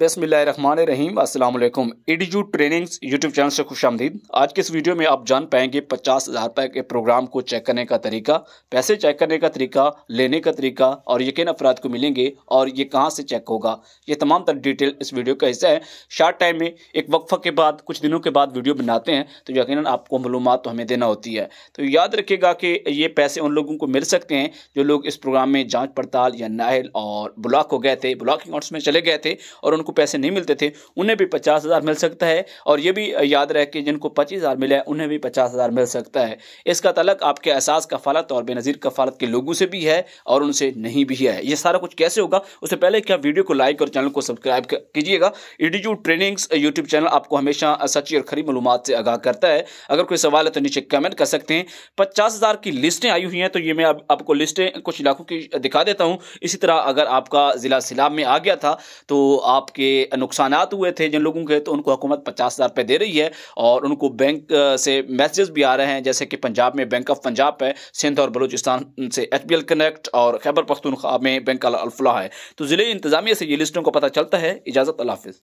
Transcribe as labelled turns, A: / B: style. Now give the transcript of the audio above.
A: बसमीम अल्लाम एडीजू trainings YouTube channel से खुश आमदीद आज के इस वीडियो में आप जान पाएंगे पचास हज़ार रुपये के प्रोग्राम को चेक करने का तरीका पैसे चेक करने का तरीका लेने का तरीका और ये किन अफराद को मिलेंगे और ये कहाँ से चेक होगा ये तमाम तर डिटेल इस वीडियो का हिस्सा है शार्ट टाइम में एक वक्फा के बाद कुछ दिनों के बाद वीडियो बनाते हैं तो यकीन आपको मलूम तो हमें देना होती है तो याद रखेगा कि ये पैसे उन लोगों को मिल सकते हैं जो लोग इस प्रोग्राम में जाँच पड़ताल या नाहल और ब्लॉक हो गए थे ब्लॉकिंग आउट्स में चले गए थे और उनको जिनको पैसे नहीं मिलते थे उन्हें भी पचास हज़ार मिल सकता है और ये भी याद रहे कि जिनको पच्चीस हज़ार मिला है उन्हें भी पचास हज़ार मिल सकता है इसका तलक आपके एहसास कफालत और बेनज़ीर कफालत के लोगों से भी है और उनसे नहीं भी है ये सारा कुछ कैसे होगा उससे पहले क्या वीडियो को लाइक और चैनल को सब्सक्राइब कीजिएगा एटीट्यूड ट्रेनिंग्स यूट्यूब चैनल आपको हमेशा सच्ची और खरी मालूम से आगाह करता है अगर कोई सवाल है तो नीचे कमेंट कर सकते हैं पचास हज़ार की लिस्टें आई हुई हैं तो ये मैं आपको लिस्टें कुछ इलाकों की दिखा देता हूँ इसी तरह अगर आपका ज़िला सिलाब में आ गया था तो आप आपके नुकसान हुए थे जिन लोगों के तो उनको हुकूमत पचास हज़ार रुपये दे रही है और उनको बैंक से मैसेजेस भी आ रहे हैं जैसे कि पंजाब में बैंक ऑफ पंजाब है सिंध और बलूचिस्तान से एच बी एल कनेक्ट और खैबर पख्तूनख्वा में बैंक अलफला है तो ज़िले इंतजामिया से ये लिस्टों को पता चलता है इजाज़त अल्लाह हाफिज़